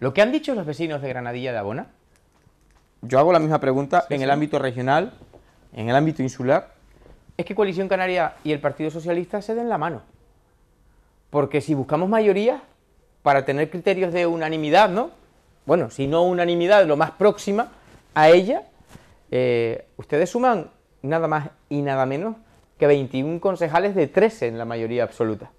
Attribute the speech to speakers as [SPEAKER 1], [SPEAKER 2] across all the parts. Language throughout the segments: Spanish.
[SPEAKER 1] Lo que han dicho los vecinos de Granadilla de Abona, yo hago la misma pregunta en el ámbito regional, en el ámbito insular, es que Coalición Canaria y el Partido Socialista se den la mano. Porque si buscamos mayoría, para tener criterios de unanimidad, ¿no? Bueno, si no unanimidad, lo más próxima a ella, eh, ustedes suman nada más y nada menos que 21 concejales de 13 en la mayoría absoluta.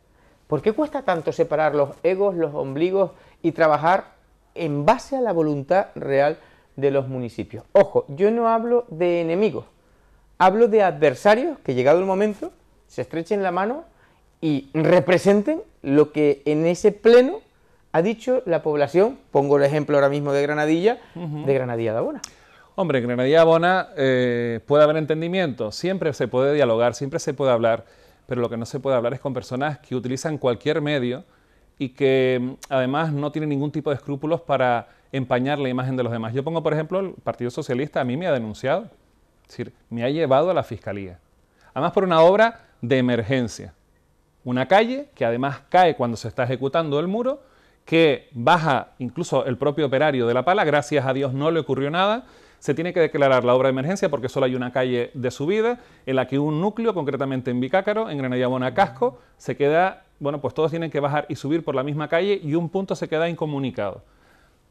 [SPEAKER 1] ¿Por qué cuesta tanto separar los egos, los ombligos y trabajar en base a la voluntad real de los municipios. Ojo, yo no hablo de enemigos, hablo de adversarios que llegado el momento se estrechen la mano y representen lo que en ese pleno ha dicho la población, pongo el ejemplo ahora mismo de Granadilla, de Granadilla de Abona.
[SPEAKER 2] Hombre, en Granadilla de Abona eh, puede haber entendimiento, siempre se puede dialogar, siempre se puede hablar, pero lo que no se puede hablar es con personas que utilizan cualquier medio y que mm, además no tiene ningún tipo de escrúpulos para empañar la imagen de los demás. Yo pongo, por ejemplo, el Partido Socialista a mí me ha denunciado, es decir, me ha llevado a la fiscalía. Además por una obra de emergencia. Una calle que además cae cuando se está ejecutando el muro, que baja incluso el propio operario de la pala, gracias a Dios no le ocurrió nada, se tiene que declarar la obra de emergencia porque solo hay una calle de subida en la que un núcleo, concretamente en Bicácaro, en Granadilla Bonacasco Casco, se queda bueno, pues todos tienen que bajar y subir por la misma calle y un punto se queda incomunicado.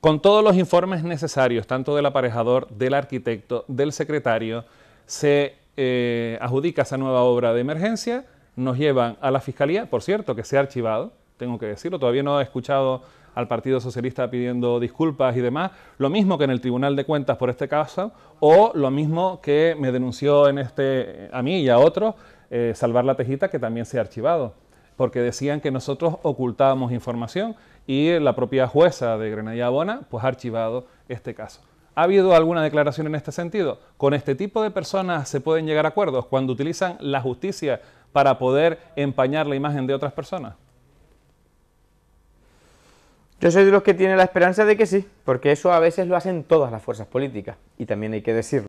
[SPEAKER 2] Con todos los informes necesarios, tanto del aparejador, del arquitecto, del secretario, se eh, adjudica esa nueva obra de emergencia, nos llevan a la Fiscalía, por cierto, que se ha archivado, tengo que decirlo, todavía no he escuchado al Partido Socialista pidiendo disculpas y demás, lo mismo que en el Tribunal de Cuentas por este caso, o lo mismo que me denunció en este, a mí y a otros, eh, Salvar la Tejita, que también se ha archivado porque decían que nosotros ocultábamos información y la propia jueza de Grenadilla Bona pues ha archivado este caso. ¿Ha habido alguna declaración en este sentido? ¿Con este tipo de personas se pueden llegar a acuerdos cuando utilizan la justicia para poder empañar la imagen de otras personas?
[SPEAKER 1] Yo soy de los que tiene la esperanza de que sí, porque eso a veces lo hacen todas las fuerzas políticas, y también hay que decirlo.